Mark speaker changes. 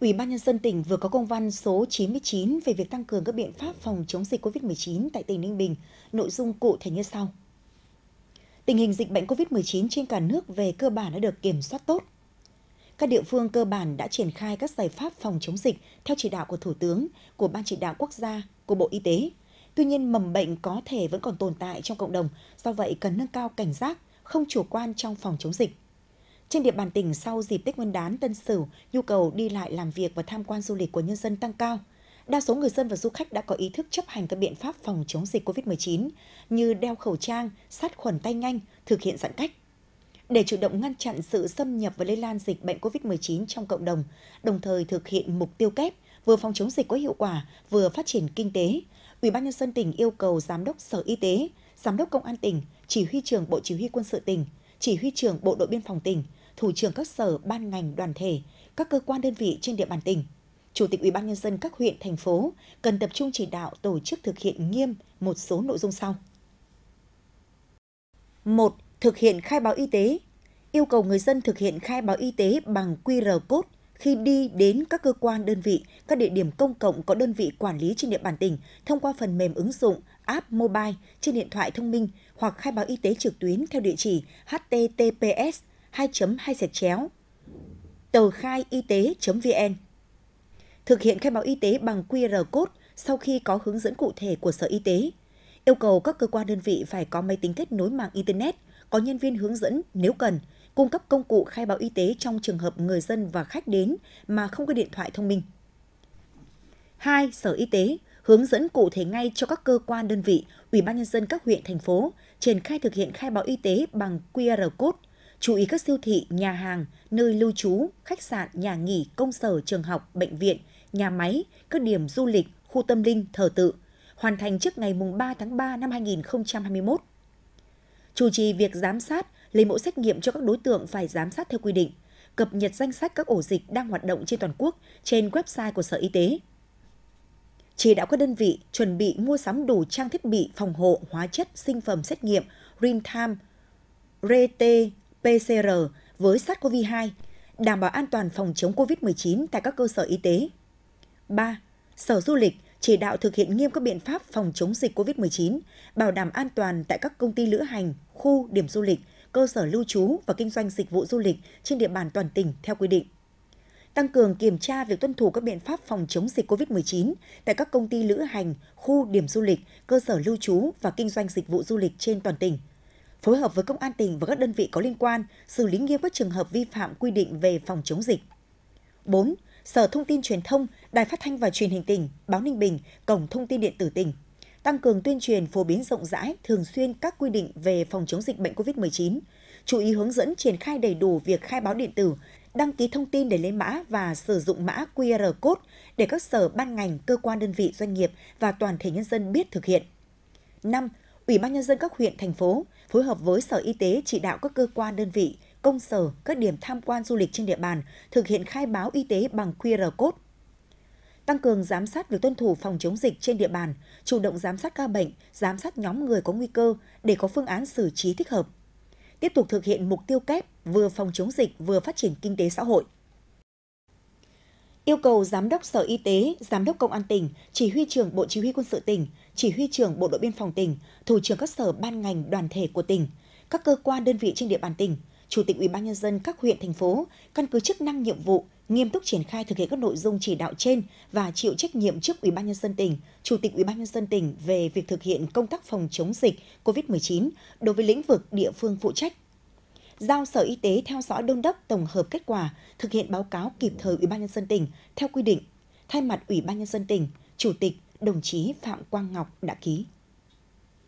Speaker 1: Ủy ban nhân dân tỉnh vừa có công văn số 99 về việc tăng cường các biện pháp phòng chống dịch COVID-19 tại tỉnh Ninh Bình, nội dung cụ thể như sau. Tình hình dịch bệnh COVID-19 trên cả nước về cơ bản đã được kiểm soát tốt. Các địa phương cơ bản đã triển khai các giải pháp phòng chống dịch theo chỉ đạo của Thủ tướng, của Ban chỉ đạo quốc gia, của Bộ Y tế. Tuy nhiên, mầm bệnh có thể vẫn còn tồn tại trong cộng đồng, do vậy cần nâng cao cảnh giác, không chủ quan trong phòng chống dịch – trên địa bàn tỉnh sau dịp Tết Nguyên đán Tân Sửu, nhu cầu đi lại làm việc và tham quan du lịch của nhân dân tăng cao. Đa số người dân và du khách đã có ý thức chấp hành các biện pháp phòng chống dịch COVID-19 như đeo khẩu trang, sát khuẩn tay nhanh, thực hiện giãn cách. Để chủ động ngăn chặn sự xâm nhập và lây lan dịch bệnh COVID-19 trong cộng đồng, đồng thời thực hiện mục tiêu kép vừa phòng chống dịch có hiệu quả, vừa phát triển kinh tế, Ủy ban nhân dân tỉnh yêu cầu giám đốc Sở Y tế, giám đốc Công an tỉnh, chỉ huy trưởng Bộ Chỉ huy Quân sự tỉnh chỉ huy trưởng Bộ đội Biên phòng tỉnh, thủ trưởng các sở, ban ngành, đoàn thể, các cơ quan đơn vị trên địa bàn tỉnh, Chủ tịch Ủy ban nhân dân các huyện thành phố cần tập trung chỉ đạo tổ chức thực hiện nghiêm một số nội dung sau. 1. Thực hiện khai báo y tế. Yêu cầu người dân thực hiện khai báo y tế bằng QR code khi đi đến các cơ quan đơn vị, các địa điểm công cộng có đơn vị quản lý trên địa bàn tỉnh thông qua phần mềm ứng dụng app mobile trên điện thoại thông minh hoặc khai báo y tế trực tuyến theo địa chỉ https 2 2 chéo tờ khai y tế vn thực hiện khai báo y tế bằng qr code sau khi có hướng dẫn cụ thể của sở y tế yêu cầu các cơ quan đơn vị phải có máy tính kết nối mạng internet có nhân viên hướng dẫn nếu cần cung cấp công cụ khai báo y tế trong trường hợp người dân và khách đến mà không có điện thoại thông minh 2. Sở Y tế hướng dẫn cụ thể ngay cho các cơ quan đơn vị, ủy ban nhân dân các huyện thành phố triển khai thực hiện khai báo y tế bằng QR code, chú ý các siêu thị, nhà hàng, nơi lưu trú, khách sạn, nhà nghỉ, công sở, trường học, bệnh viện, nhà máy, các điểm du lịch, khu tâm linh, thờ tự, hoàn thành trước ngày 3 tháng 3 năm 2021. Chủ trì việc giám sát, lấy mẫu xét nghiệm cho các đối tượng phải giám sát theo quy định, cập nhật danh sách các ổ dịch đang hoạt động trên toàn quốc trên website của Sở Y tế chỉ đạo các đơn vị chuẩn bị mua sắm đủ trang thiết bị phòng hộ, hóa chất, sinh phẩm xét nghiệm, real-time, RT-PCR với SARS-CoV-2, đảm bảo an toàn phòng chống COVID-19 tại các cơ sở y tế. 3. Sở Du lịch chỉ đạo thực hiện nghiêm các biện pháp phòng chống dịch COVID-19, bảo đảm an toàn tại các công ty lữ hành, khu điểm du lịch, cơ sở lưu trú và kinh doanh dịch vụ du lịch trên địa bàn toàn tỉnh theo quy định tăng cường kiểm tra việc tuân thủ các biện pháp phòng chống dịch COVID-19 tại các công ty lữ hành, khu điểm du lịch, cơ sở lưu trú và kinh doanh dịch vụ du lịch trên toàn tỉnh. Phối hợp với công an tỉnh và các đơn vị có liên quan xử lý nghiêm các trường hợp vi phạm quy định về phòng chống dịch. 4. Sở Thông tin Truyền thông, Đài Phát thanh và Truyền hình tỉnh, Báo Ninh Bình, Cổng Thông tin Điện tử tỉnh tăng cường tuyên truyền phổ biến rộng rãi thường xuyên các quy định về phòng chống dịch bệnh COVID-19, chú ý hướng dẫn triển khai đầy đủ việc khai báo điện tử, đăng ký thông tin để lấy mã và sử dụng mã QR code để các sở ban ngành, cơ quan đơn vị, doanh nghiệp và toàn thể nhân dân biết thực hiện. 5. Ủy ban nhân dân các huyện thành phố phối hợp với Sở Y tế chỉ đạo các cơ quan đơn vị, công sở, các điểm tham quan du lịch trên địa bàn thực hiện khai báo y tế bằng QR code. Tăng cường giám sát việc tuân thủ phòng chống dịch trên địa bàn, chủ động giám sát ca bệnh, giám sát nhóm người có nguy cơ để có phương án xử trí thích hợp tiếp tục thực hiện mục tiêu kép vừa phòng chống dịch vừa phát triển kinh tế xã hội. Yêu cầu Giám đốc Sở Y tế, Giám đốc Công an tỉnh, Chỉ huy trưởng Bộ Chỉ huy Quân sự tỉnh, Chỉ huy trưởng Bộ đội biên phòng tỉnh, Thủ trưởng các sở ban ngành đoàn thể của tỉnh, các cơ quan đơn vị trên địa bàn tỉnh – Chủ tịch UBND các huyện, thành phố, căn cứ chức năng nhiệm vụ, nghiêm túc triển khai thực hiện các nội dung chỉ đạo trên và chịu trách nhiệm trước Ủy ban nhân dân tỉnh, Chủ tịch Ủy ban nhân dân tỉnh về việc thực hiện công tác phòng chống dịch COVID-19 đối với lĩnh vực địa phương phụ trách. Giao Sở Y tế theo dõi đôn đốc tổng hợp kết quả, thực hiện báo cáo kịp thời Ủy ban nhân dân tỉnh theo quy định. Thay mặt Ủy ban nhân dân tỉnh, Chủ tịch đồng chí Phạm Quang Ngọc đã ký.